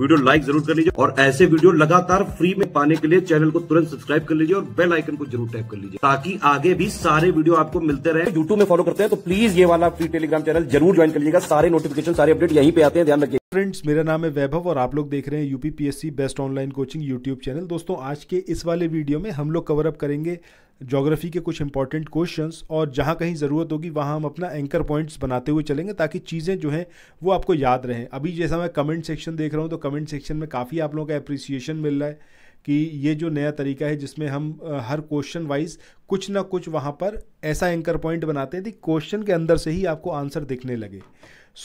video like जरूर कर लीजिए और ऐसे वीडियो लगातार फ्री में पाने के लिए चैनल को तुरंत सब्सक्राइब कर लीजिए और बेल आइकन को जरूर टैप कर लीजिए ताकि आगे भी सारे वीडियो आपको मिलते रहे यूट्यूब में फॉलो करते हैं तो प्लीज ये वाला फ्री टेलीग्राम चैनल जरूर ज्वाइन कर लीजिएगा सारे नोटिफिकेशन सारे अपडेट यहीं पे आते हैं ध्यान रखिए फ्रेंड्स मेरा नाम है वैभव और आप लोग देख रहे हैं UPPSC best online coaching YouTube channel दोस्तों आज के इस वाले वीडियो में हम लोग कवर अप करेंगे जोग्राफ़ी के कुछ इंपॉर्टेंट क्वेश्चंस और जहाँ कहीं ज़रूरत होगी वहाँ हम अपना एंकर पॉइंट्स बनाते हुए चलेंगे ताकि चीज़ें जो हैं वो आपको याद रहें अभी जैसा मैं कमेंट सेक्शन देख रहा हूँ तो कमेंट सेक्शन में काफ़ी आप लोगों का अप्रिसिएशन मिल रहा है कि ये जो नया तरीका है जिसमें हम हर क्वेश्चन वाइज कुछ ना कुछ वहाँ पर ऐसा एंकर पॉइंट बनाते हैं कि क्वेश्चन के अंदर से ही आपको आंसर दिखने लगे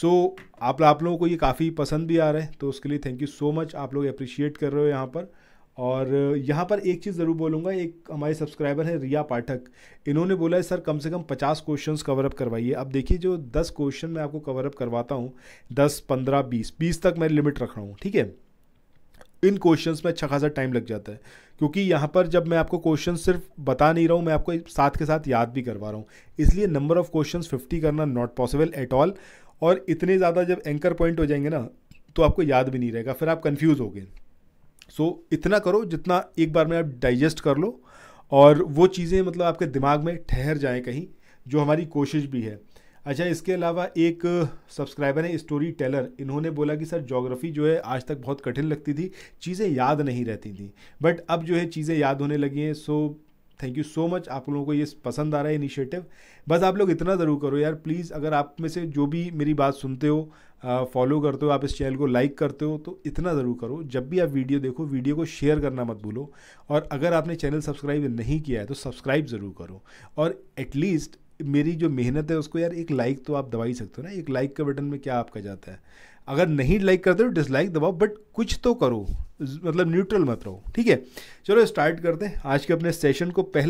सो so, आप आप लोगों को ये काफ़ी पसंद भी आ रहा है तो उसके लिए थैंक यू सो मच आप लोग अप्रिशिएट कर रहे हो यहाँ पर और यहाँ पर एक चीज़ ज़रूर बोलूँगा एक हमारे सब्सक्राइबर हैं रिया पाठक इन्होंने बोला है सर कम से कम पचास क्वेश्चन कवरअप करवाइए अब देखिए जो दस क्वेश्चन मैं आपको कवरअप करवाता हूँ दस पंद्रह बीस बीस तक मैं लिमिट रख रहा हूँ ठीक है इन क्वेश्चंस में अच्छा खासा टाइम लग जाता है क्योंकि यहाँ पर जब मैं आपको क्वेश्चन सिर्फ बता नहीं रहा हूँ मैं आपको साथ के साथ याद भी करवा रहा हूँ इसलिए नंबर ऑफ क्वेश्चंस 50 करना नॉट पॉसिबल एट ऑल और इतने ज़्यादा जब एंकर पॉइंट हो जाएंगे ना तो आपको याद भी नहीं रहेगा फिर आप कन्फ्यूज़ हो गए सो so, इतना करो जितना एक बार में आप डाइजेस्ट कर लो और वो चीज़ें मतलब आपके दिमाग में ठहर जाएं कहीं जो हमारी कोशिश भी है अच्छा इसके अलावा एक सब्सक्राइबर है स्टोरी टेलर इन्होंने बोला कि सर जोग्राफ़ी जो है आज तक बहुत कठिन लगती थी चीज़ें याद नहीं रहती थी बट अब जो है चीज़ें याद होने लगी हैं so thank you so much आप लोगों को ये पसंद आ रहा है इनिशिएटिव बस आप लोग इतना ज़रूर करो यार प्लीज़ अगर आप में से जो भी मेरी बात सुनते हो फॉलो करते हो आप इस चैनल को लाइक करते हो तो इतना ज़रूर करो जब भी आप वीडियो देखो वीडियो को शेयर करना मत भूलो और अगर आपने चैनल सब्सक्राइब नहीं किया है तो सब्सक्राइब ज़रूर करो और एटलीस्ट मेरी जो मेहनत है उसको यार एक लाइक तो आप दबा ही सकते हो ना एक लाइक का बटन में क्या आपका जाता है अगर नहीं लाइक करते हो डिसलाइक तो दबाओ बट कुछ तो करो मतलब न्यूट्रल मत रहो ठीक है चलो स्टार्ट करते हैं आज के अपने सेशन को पहले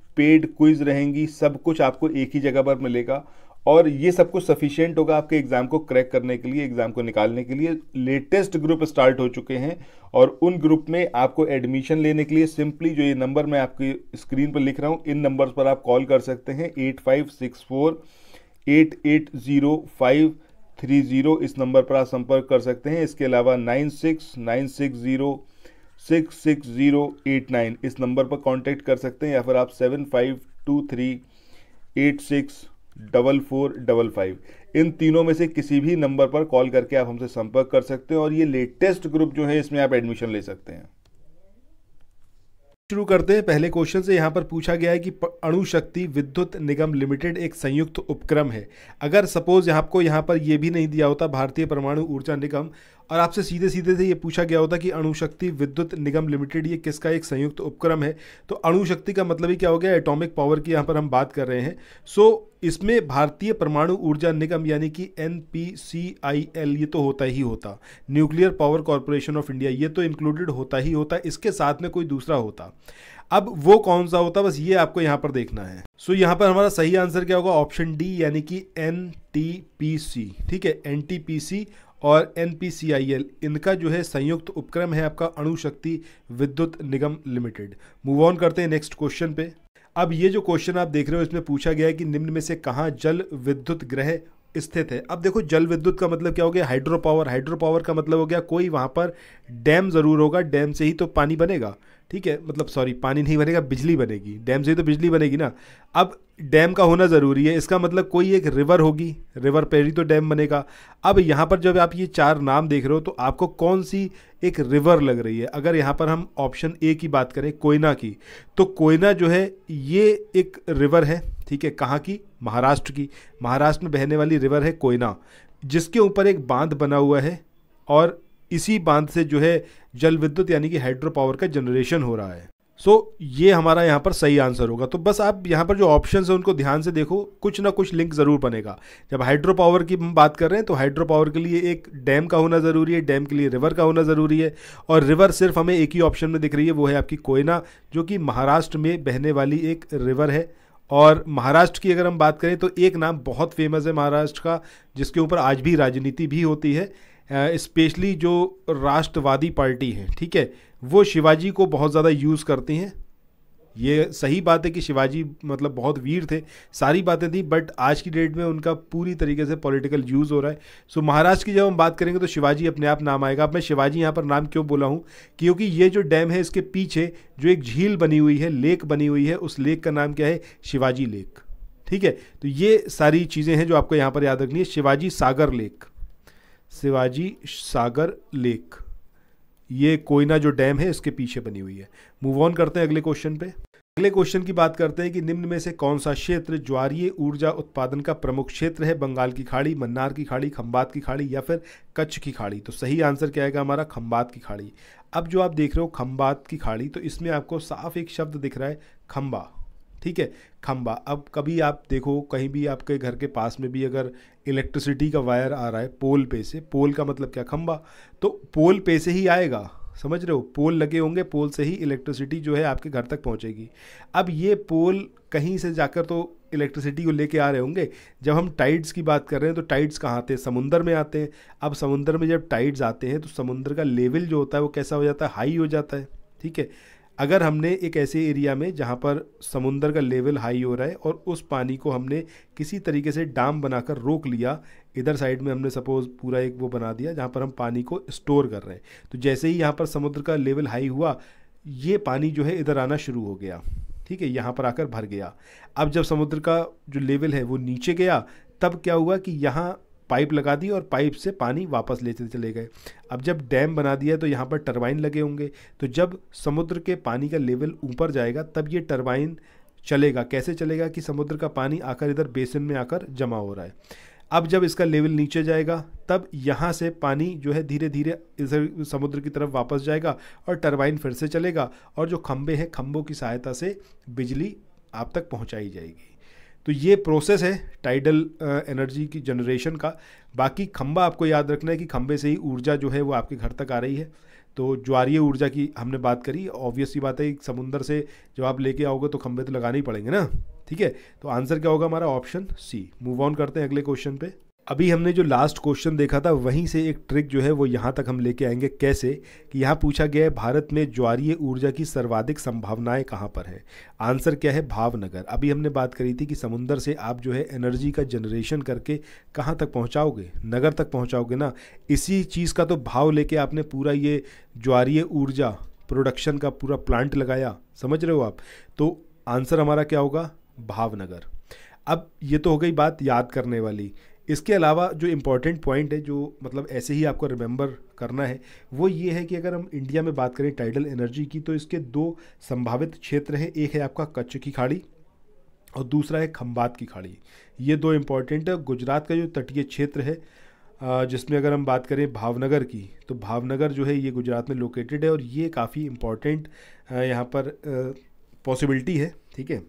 पेड क्विज रहेंगी सब कुछ आपको एक ही जगह पर मिलेगा और ये सब कुछ सफिशियंट होगा आपके एग्ज़ाम को क्रैक करने के लिए एग्ज़ाम को निकालने के लिए लेटेस्ट ग्रुप स्टार्ट हो चुके हैं और उन ग्रुप में आपको एडमिशन लेने के लिए सिंपली जो ये नंबर मैं आपकी स्क्रीन पर लिख रहा हूँ इन नंबर्स पर आप कॉल कर सकते हैं eight five six four eight eight zero five three zero इस नंबर पर आप संपर्क कर सकते हैं इसके अलावा nine six nine six zero six six zero eight nine इस नंबर पर कांटेक्ट कर सकते हैं या फिर आप seven five two three eight six double four double five इन तीनों में से किसी भी नंबर पर कॉल करके आप हमसे संपर्क कर सकते हैं और ये लेटेस्ट ग्रुप जो है इसमें आप एडमिशन ले सकते हैं शुरू करते हैं पहले क्वेश्चन से यहां पर पूछा गया है कि अणुशक्ति विद्युत निगम लिमिटेड एक संयुक्त उपक्रम है अगर सपोज आपको यहां पर यह भी नहीं दिया होता भारतीय परमाणु ऊर्जा निगम और आपसे सीधे सीधे से ये पूछा गया होता कि अणुशक्ति विद्युत निगम लिमिटेड ये किसका एक संयुक्त उपक्रम है तो अणुशक्ति का मतलब ही क्या हो गया एटॉमिक पावर की यहाँ पर हम बात कर रहे हैं सो so, इसमें भारतीय परमाणु ऊर्जा निगम यानी कि N P C I L ये तो होता ही होता nuclear power corporation of India ये तो इंक्लूडेड होता ही होता इसके साथ में कोई दूसरा होता अब वो कौन सा होता बस ये आपको यहाँ पर देखना है सो so, यहाँ पर हमारा सही आंसर क्या होगा ऑप्शन डी यानी कि एन टी पी सी ठीक है एन टी पी सी और एन इनका जो है संयुक्त उपक्रम है आपका अणुशक्ति विद्युत निगम लिमिटेड मूव ऑन करते हैं नेक्स्ट क्वेश्चन पे अब ये जो क्वेश्चन आप देख रहे हो इसमें पूछा गया है कि निम्न में से कहाँ जल विद्युत ग्रह स्थित है अब देखो जल विद्युत का मतलब क्या हो गया हाइड्रो पावर हाइड्रो पावर का मतलब हो गया कोई वहाँ पर डैम ज़रूर होगा डैम से ही तो पानी बनेगा ठीक है मतलब सॉरी पानी नहीं बनेगा बिजली बनेगी डैम से तो बिजली बनेगी ना अब डैम का होना ज़रूरी है इसका मतलब कोई एक रिवर होगी रिवर पर ही तो डैम बनेगा अब यहाँ पर जब आप ये चार नाम देख रहे हो तो आपको कौन सी एक रिवर लग रही है अगर यहाँ पर हम ऑप्शन ए की बात करें कोयना की तो कोयना जो है ये एक रिवर है ठीक है कहाँ की महाराष्ट्र की महाराष्ट्र में बहने वाली रिवर है कोयना जिसके ऊपर एक बांध बना हुआ है और इसी बांध से जो है जल विद्युत यानी कि हाइड्रो पावर का जनरेशन हो रहा है सो so, ये हमारा यहाँ पर सही आंसर होगा तो बस आप यहाँ पर जो ऑप्शन है उनको ध्यान से देखो कुछ ना कुछ लिंक ज़रूर बनेगा जब हाइड्रो पावर की हम बात कर रहे हैं तो हाइड्रो पावर के लिए एक डैम का होना ज़रूरी है डैम के लिए रिवर का होना ज़रूरी है और रिवर सिर्फ हमें एक ही ऑप्शन में दिख रही है वो है आपकी कोयना जो कि महाराष्ट्र में बहने वाली एक रिवर है और महाराष्ट्र की अगर हम बात करें तो एक नाम बहुत फेमस है महाराष्ट्र का जिसके ऊपर आज भी राजनीति भी होती है स्पेशली जो राष्ट्रवादी पार्टी है ठीक है वो शिवाजी को बहुत ज़्यादा यूज़ करती हैं ये सही बात है कि शिवाजी मतलब बहुत वीर थे सारी बातें थी बट आज की डेट में उनका पूरी तरीके से पॉलिटिकल यूज़ हो रहा है सो महाराष्ट्र की जब हम बात करेंगे तो शिवाजी अपने आप नाम आएगा अब मैं शिवाजी यहाँ पर नाम क्यों बोला हूँ क्योंकि ये जो डैम है इसके पीछे जो एक झील बनी हुई है लेक बनी हुई है उस लेक का नाम क्या है शिवाजी लेक ठीक है तो ये सारी चीज़ें हैं जो आपको यहाँ पर याद रखनी है शिवाजी सागर लेक शिवाजी सागर लेक ये कोयना जो डैम है इसके पीछे बनी हुई है मूव ऑन करते हैं अगले क्वेश्चन पे अगले क्वेश्चन की बात करते हैं कि निम्न में से कौन सा क्षेत्र ज्वारीय ऊर्जा उत्पादन का प्रमुख क्षेत्र है बंगाल की खाड़ी मन्नार की खाड़ी खम्बात की खाड़ी या फिर कच्छ की खाड़ी तो सही आंसर क्या आएगा हमारा खम्बात की खाड़ी अब जो आप देख रहे हो खम्बात की खाड़ी तो इसमें आपको साफ एक शब्द दिख रहा है खम्बा ठीक है खम्बा अब कभी आप देखो कहीं भी आपके घर के पास में भी अगर इलेक्ट्रिसिटी का वायर आ रहा है पोल पे से पोल का मतलब क्या खम्बा तो पोल पे से ही आएगा समझ रहे हो पोल लगे होंगे पोल से ही इलेक्ट्रिसिटी जो है आपके घर तक पहुंचेगी अब ये पोल कहीं से जाकर तो इलेक्ट्रिसिटी को लेके आ रहे होंगे जब हम टाइड्स की बात कर रहे हैं तो टाइड्स कहाँ आते हैं समुंदर में आते हैं अब समुंदर में जब टाइड्स आते हैं तो समुंदर का लेवल जो होता है वो कैसा हो जाता है हाई हो जाता है ठीक है अगर हमने एक ऐसे एरिया में जहाँ पर समुंदर का लेवल हाई हो रहा है और उस पानी को हमने किसी तरीके से डाम बनाकर रोक लिया इधर साइड में हमने सपोज़ पूरा एक वो बना दिया जहाँ पर हम पानी को स्टोर कर रहे हैं तो जैसे ही यहाँ पर समुद्र का लेवल हाई हुआ ये पानी जो है इधर आना शुरू हो गया ठीक है यहाँ पर आकर भर गया अब जब समुद्र का जो लेवल है वो नीचे गया तब क्या हुआ कि यहाँ पाइप लगा दी और पाइप से पानी वापस लेते चले गए अब जब डैम बना दिया तो यहाँ पर टरबाइन लगे होंगे तो जब समुद्र के पानी का लेवल ऊपर जाएगा तब ये टरबाइन चलेगा कैसे चलेगा कि समुद्र का पानी आकर इधर बेसिन में आकर जमा हो रहा है अब जब इसका लेवल नीचे जाएगा तब यहाँ से पानी जो है धीरे धीरे इधर समुद्र की तरफ वापस जाएगा और टरबाइन फिर से चलेगा और जो खम्भे हैं खम्भों की सहायता से बिजली आप तक पहुँचाई जाएगी तो ये प्रोसेस है टाइडल एनर्जी uh, की जनरेशन का बाकी खम्बा आपको याद रखना है कि खम्बे से ही ऊर्जा जो है वो आपके घर तक आ रही है तो ज्वारीय ऊर्जा की हमने बात करी ऑब्वियस ही बात है समुंदर से जब आप लेके आओगे तो खम्बे तो लगाने ही पड़ेंगे ना ठीक है तो आंसर क्या होगा हमारा ऑप्शन सी मूव ऑन करते हैं अगले क्वेश्चन पर अभी हमने जो लास्ट क्वेश्चन देखा था वहीं से एक ट्रिक जो है वो यहाँ तक हम लेके आएंगे कैसे कि यहाँ पूछा गया है भारत में ज्वारीय ऊर्जा की सर्वाधिक संभावनाएं कहाँ पर हैं आंसर क्या है भावनगर अभी हमने बात करी थी कि समुंदर से आप जो है एनर्जी का जनरेशन करके कहाँ तक पहुँचाओगे नगर तक पहुँचाओगे ना इसी चीज़ का तो भाव लेके आपने पूरा ये ज्वारीय ऊर्जा प्रोडक्शन का पूरा प्लांट लगाया समझ रहे हो आप तो आंसर हमारा क्या होगा भावनगर अब ये तो हो गई बात याद करने वाली इसके अलावा जो इम्पोर्टेंट पॉइंट है जो मतलब ऐसे ही आपको रिमेंबर करना है वो ये है कि अगर हम इंडिया में बात करें टाइडल एनर्जी की तो इसके दो संभावित क्षेत्र हैं एक है आपका कच्छ की खाड़ी और दूसरा है खम्बात की खाड़ी ये दो इम्पॉर्टेंट है गुजरात का जो तटीय क्षेत्र है जिसमें अगर हम बात करें भावनगर की तो भावनगर जो है ये गुजरात में लोकेटेड है और ये काफ़ी इम्पॉर्टेंट यहाँ पर पॉसिबिलिटी है ठीक है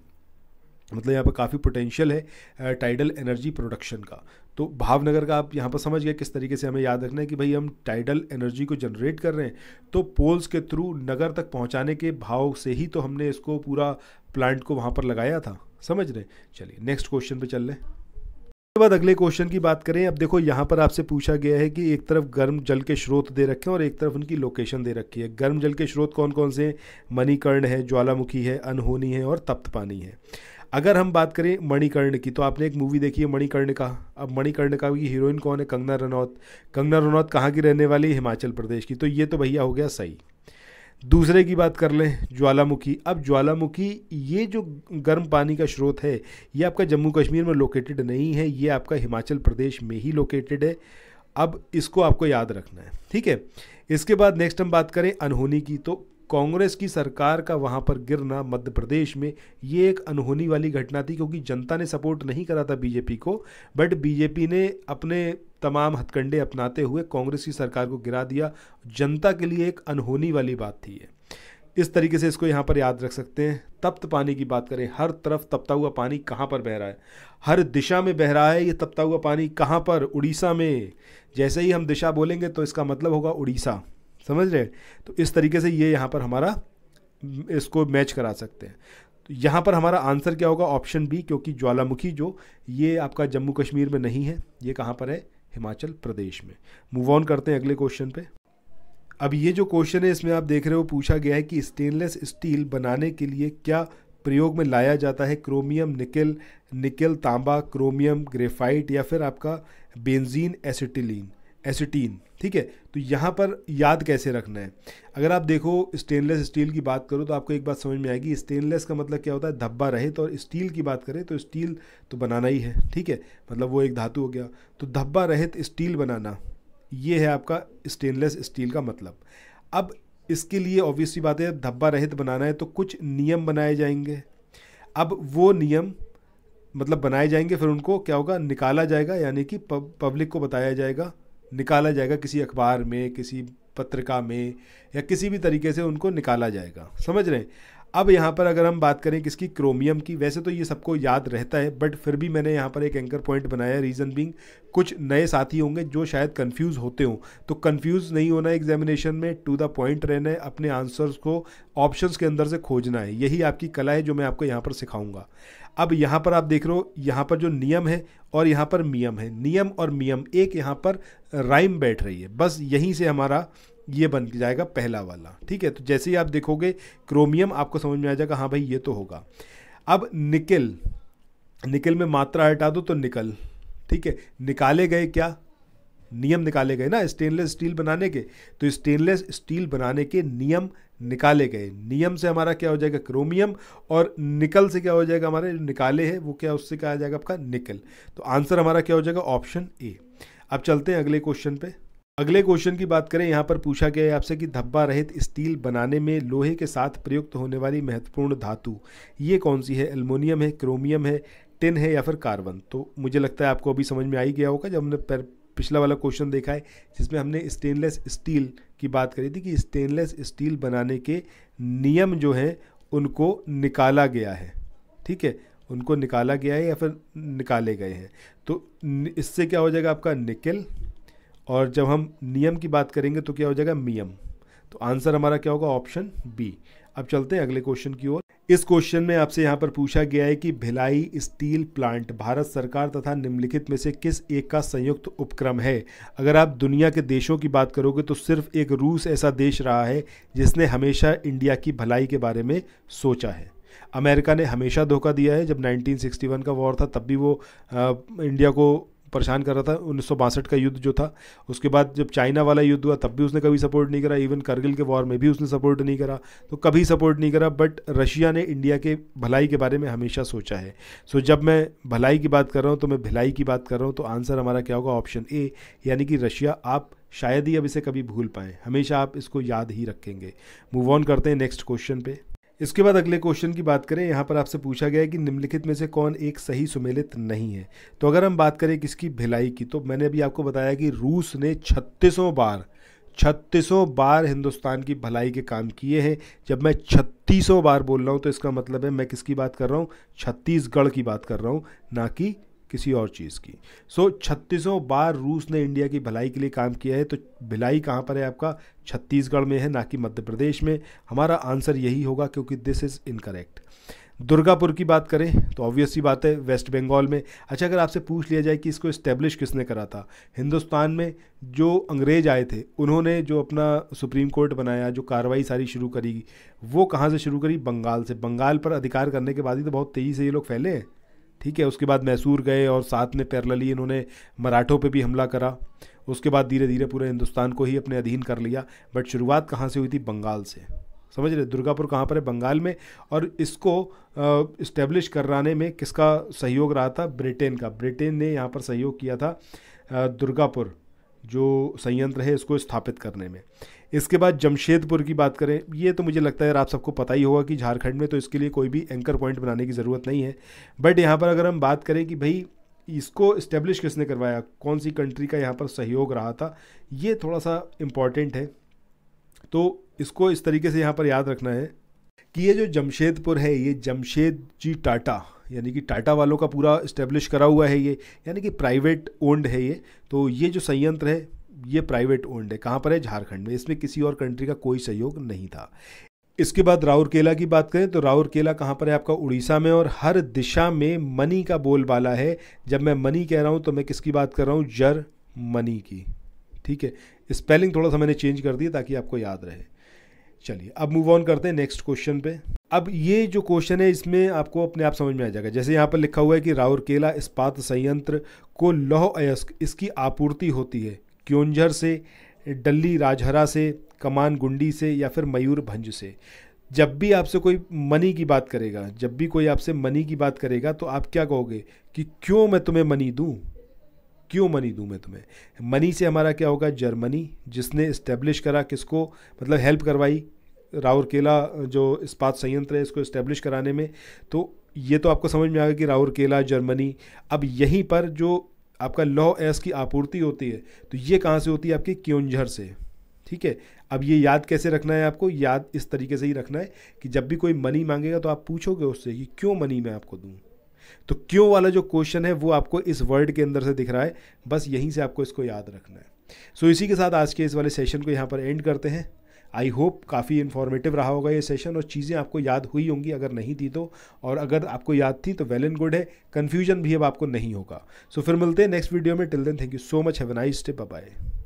मतलब यहाँ पर काफ़ी पोटेंशियल है टाइडल एनर्जी प्रोडक्शन का तो भावनगर का आप यहाँ पर समझ गए किस तरीके से हमें याद रखना है कि भाई हम टाइडल एनर्जी को जनरेट कर रहे हैं तो पोल्स के थ्रू नगर तक पहुँचाने के भाव से ही तो हमने इसको पूरा प्लांट को वहाँ पर लगाया था समझ रहे चलिए नेक्स्ट क्वेश्चन पर चल रहे उसके बाद अगले क्वेश्चन की बात करें अब देखो यहाँ पर आपसे पूछा गया है कि एक तरफ गर्म जल के स्रोत दे रखे हैं और एक तरफ उनकी लोकेशन दे रखी है गर्म जल के स्रोत कौन कौन से मणिकर्ण है ज्वालामुखी है अनहोनी है और तप्त पानी है अगर हम बात करें मणिकर्ण की तो आपने एक मूवी देखी है मणिकर्ण का अब मणिकर्ण का की हीरोइन कौन है कंगना रनौत कंगना रनौत कहाँ की रहने वाली है हिमाचल प्रदेश की तो ये तो भैया हो गया सही दूसरे की बात कर लें ज्वालामुखी अब ज्वालामुखी ये जो गर्म पानी का स्रोत है ये आपका जम्मू कश्मीर में लोकेटेड नहीं है ये आपका हिमाचल प्रदेश में ही लोकेटेड है अब इसको आपको याद रखना है ठीक है इसके बाद नेक्स्ट हम बात करें अनहोनी की तो कांग्रेस की सरकार का वहाँ पर गिरना मध्य प्रदेश में ये एक अनहोनी वाली घटना थी क्योंकि जनता ने सपोर्ट नहीं करा था बीजेपी को बट बीजेपी ने अपने तमाम हथकंडे अपनाते हुए कांग्रेस की सरकार को गिरा दिया जनता के लिए एक अनहोनी वाली बात थी ये इस तरीके से इसको यहाँ पर याद रख सकते हैं तप्त पानी की बात करें हर तरफ तपता हुआ पानी कहाँ पर बह रहा है हर दिशा में बह रहा है ये तपता हुआ पानी कहाँ पर उड़ीसा में जैसे ही हम दिशा बोलेंगे तो इसका मतलब होगा उड़ीसा समझ रहे तो इस तरीके से ये यहाँ पर हमारा इसको मैच करा सकते हैं तो यहाँ पर हमारा आंसर क्या होगा ऑप्शन बी क्योंकि ज्वालामुखी जो ये आपका जम्मू कश्मीर में नहीं है ये कहाँ पर है हिमाचल प्रदेश में मूव ऑन करते हैं अगले क्वेश्चन पे अब ये जो क्वेश्चन है इसमें आप देख रहे हो पूछा गया है कि स्टेनलेस स्टील बनाने के लिए क्या प्रयोग में लाया जाता है क्रोमियम निकल निकल तांबा क्रोमियम ग्रेफाइट या फिर आपका बेंजीन एसिटिलीन एसिटीन ठीक है तो यहाँ पर याद कैसे रखना है अगर आप देखो स्टेनलेस स्टील की बात करो तो आपको एक बात समझ में आएगी स्टेनलेस का मतलब क्या होता है धब्बा रहित तो और स्टील की बात करें तो स्टील तो बनाना ही है ठीक है मतलब वो एक धातु हो गया तो धब्बा रहित स्टील बनाना ये है आपका स्टेनलेस स्टील का मतलब अब इसके लिए ऑब्वियसली बात है धब्बा रहित बनाना है तो कुछ नियम बनाए जाएंगे अब वो नियम मतलब बनाए जाएंगे फिर उनको क्या होगा निकाला जाएगा यानी कि पब्लिक को बताया जाएगा निकाला जाएगा किसी अखबार में किसी पत्रिका में या किसी भी तरीके से उनको निकाला जाएगा समझ रहे हैं अब यहाँ पर अगर हम बात करें किसकी क्रोमियम की वैसे तो ये सबको याद रहता है बट फिर भी मैंने यहाँ पर एक एंकर पॉइंट बनाया रीज़न बिंग कुछ नए साथी होंगे जो शायद कंफ्यूज होते हों तो कंफ्यूज नहीं होना एग्जामिनेशन में टू द पॉइंट रहना है अपने आंसर्स को ऑप्शंस के अंदर से खोजना है यही आपकी कला है जो मैं आपको यहाँ पर सिखाऊंगा अब यहाँ पर आप देख रहे हो यहाँ पर जो नियम है और यहाँ पर मियम है नियम और मियम एक यहाँ पर राइम बैठ रही है बस यहीं से हमारा ये बन जाएगा पहला वाला ठीक है तो जैसे ही आप देखोगे क्रोमियम आपको समझ में आ जाएगा हाँ भाई ये तो होगा अब निकल निकल में मात्रा हटा दो तो निकल ठीक है निकाले गए क्या नियम निकाले गए ना स्टेनलेस स्टील बनाने के तो स्टेनलेस स्टील बनाने के नियम निकाले गए नियम से हमारा क्या हो जाएगा क्रोमियम और निकल से क्या हो जाएगा हमारे जो निकाले हैं वो क्या उससे क्या आ जाएगा आपका निकल तो आंसर हमारा क्या हो जाएगा ऑप्शन ए अब चलते हैं अगले क्वेश्चन पे अगले क्वेश्चन की बात करें यहाँ पर पूछा गया है आपसे कि धब्बा रहित स्टील बनाने में लोहे के साथ प्रयुक्त होने वाली महत्वपूर्ण धातु ये कौन सी है एल्मोनियम है क्रोमियम है टिन है या फिर कार्बन तो मुझे लगता है आपको अभी समझ में आ ही गया होगा जब हमने पिछला वाला क्वेश्चन देखा है जिसमें हमने स्टेनलेस स्टील की बात करी थी कि स्टेनलेस स्टील बनाने के नियम जो हैं उनको निकाला गया है ठीक है उनको निकाला गया है या फिर निकाले गए हैं तो इससे क्या हो जाएगा आपका निकल और जब हम नियम की बात करेंगे तो क्या हो जाएगा मियम तो आंसर हमारा क्या होगा ऑप्शन बी अब चलते हैं अगले क्वेश्चन की ओर इस क्वेश्चन में आपसे यहाँ पर पूछा गया है कि भिलाई स्टील प्लांट भारत सरकार तथा निम्नलिखित में से किस एक का संयुक्त उपक्रम है अगर आप दुनिया के देशों की बात करोगे तो सिर्फ एक रूस ऐसा देश रहा है जिसने हमेशा इंडिया की भलाई के बारे में सोचा है अमेरिका ने हमेशा धोखा दिया है जब 1961 का वॉर था तब भी वो आ, इंडिया को परेशान कर रहा था उन्नीस का युद्ध जो था उसके बाद जब चाइना वाला युद्ध हुआ तब भी उसने कभी सपोर्ट नहीं करा इवन करगिल के वॉर में भी उसने सपोर्ट नहीं करा तो कभी सपोर्ट नहीं करा बट रशिया ने इंडिया के भलाई के बारे में हमेशा सोचा है सो so, जब मैं भलाई की बात कर रहा हूँ तो मैं भिलाई की बात कर रहा हूँ तो आंसर हमारा क्या होगा ऑप्शन ए यानी कि रशिया आप शायद ही अब इसे कभी भूल पाएँ हमेशा आप इसको याद ही रखेंगे मूव ऑन करते हैं नेक्स्ट क्वेश्चन पे इसके बाद अगले क्वेश्चन की बात करें यहाँ पर आपसे पूछा गया है कि निम्नलिखित में से कौन एक सही सुमेलित नहीं है तो अगर हम बात करें किसकी भिलाई की तो मैंने अभी आपको बताया कि रूस ने छत्तीसों बार छत्तीसों बार हिंदुस्तान की भलाई के काम किए हैं जब मैं छत्तीसों बार बोल रहा हूँ तो इसका मतलब है मैं किसकी बात कर रहा हूँ छत्तीसगढ़ की बात कर रहा हूँ ना कि किसी और चीज़ की सो so, छत्तीसों बार रूस ने इंडिया की भलाई के लिए काम किया है तो भलाई कहाँ पर है आपका छत्तीसगढ़ में है ना कि मध्य प्रदेश में हमारा आंसर यही होगा क्योंकि दिस इज़ इनकरेक्ट दुर्गापुर की बात करें तो ऑब्वियस ही बात है वेस्ट बंगाल में अच्छा अगर आपसे पूछ लिया जाए कि इसको इस्टेब्लिश किसने करा था हिंदुस्तान में जो अंग्रेज आए थे उन्होंने जो अपना सुप्रीम कोर्ट बनाया जो कार्रवाई सारी शुरू करी वो कहाँ से शुरू करी बंगाल से बंगाल पर अधिकार करने के बाद ही तो बहुत तेज़ी से ये लोग फैले हैं ठीक है उसके बाद मैसूर गए और साथ में पैरलली इन्होंने मराठों पे भी हमला करा उसके बाद धीरे धीरे पूरे हिंदुस्तान को ही अपने अधीन कर लिया बट शुरुआत कहाँ से हुई थी बंगाल से समझ रहे दुर्गापुर कहाँ पर है बंगाल में और इसको इस्टेब्लिश कराने में किसका सहयोग रहा था ब्रिटेन का ब्रिटेन ने यहाँ पर सहयोग किया था दुर्गापुर जो संयंत्र है इसको स्थापित करने में इसके बाद जमशेदपुर की बात करें ये तो मुझे लगता है आप सबको पता ही होगा कि झारखंड में तो इसके लिए कोई भी एंकर पॉइंट बनाने की ज़रूरत नहीं है बट यहाँ पर अगर हम बात करें कि भाई इसको इस्टेब्लिश किसने करवाया कौन सी कंट्री का यहाँ पर सहयोग रहा था ये थोड़ा सा इम्पॉर्टेंट है तो इसको इस तरीके से यहाँ पर याद रखना है कि ये जो जमशेदपुर है ये जमशेद जी टाटा यानी कि टाटा वालों का पूरा इस्टेब्लिश करा हुआ है ये यानी कि प्राइवेट ओन्ड है ये तो ये जो संयंत्र है ये प्राइवेट ओन्ड है कहाँ पर है झारखंड में इसमें किसी और कंट्री का कोई सहयोग नहीं था इसके बाद राउरकेला की बात करें तो राउरकेला कहाँ पर है आपका उड़ीसा में और हर दिशा में मनी का बोलबाला है जब मैं मनी कह रहा हूँ तो मैं किसकी बात कर रहा हूँ जर मनी की ठीक है स्पेलिंग थोड़ा सा मैंने चेंज कर दिया ताकि आपको याद रहे चलिए अब मूव ऑन करते हैं नेक्स्ट क्वेश्चन पे अब ये जो क्वेश्चन है इसमें आपको अपने आप समझ में आ जाएगा जैसे यहाँ पर लिखा हुआ है कि राउरकेला इस्पात संयंत्र को लौह अयस्क इसकी आपूर्ति होती है क्योंझर से डल्ली राजहरा से कमान गुंडी से या फिर मयूर भंज से जब भी आपसे कोई मनी की बात करेगा जब भी कोई आपसे मनी की बात करेगा तो आप क्या कहोगे कि क्यों मैं तुम्हें मनी दूँ क्यों मनी दूँ मैं तुम्हें मनी से हमारा क्या होगा जर्मनी जिसने इस्टेब्लिश करा किसको मतलब हेल्प करवाई राउरकेला जो इस्पात संयंत्र है इसको इस्टेब्लिश कराने में तो ये तो आपको समझ में आ गया कि राउरकेला जर्मनी अब यहीं पर जो आपका लौ एस की आपूर्ति होती है तो ये कहाँ से होती है आपके क्योंझर से ठीक है अब ये याद कैसे रखना है आपको याद इस तरीके से ही रखना है कि जब भी कोई मनी मांगेगा तो आप पूछोगे उससे कि क्यों मनी मैं आपको दूँ तो क्यों वाला जो क्वेश्चन है वो आपको इस वर्ड के अंदर से दिख रहा है बस यहीं से आपको इसको याद रखना है सो so, इसी के साथ आज के इस वाले सेशन को यहाँ पर एंड करते हैं आई होप काफ़ी इन्फॉर्मेटिव रहा होगा ये सेशन और चीज़ें आपको याद हुई होंगी अगर नहीं थी तो और अगर आपको याद थी तो वेल एंड गुड है कन्फ्यूजन भी अब आपको नहीं होगा सो so, फिर मिलते हैं नेक्स्ट वीडियो में till then thank you so much have nice day bye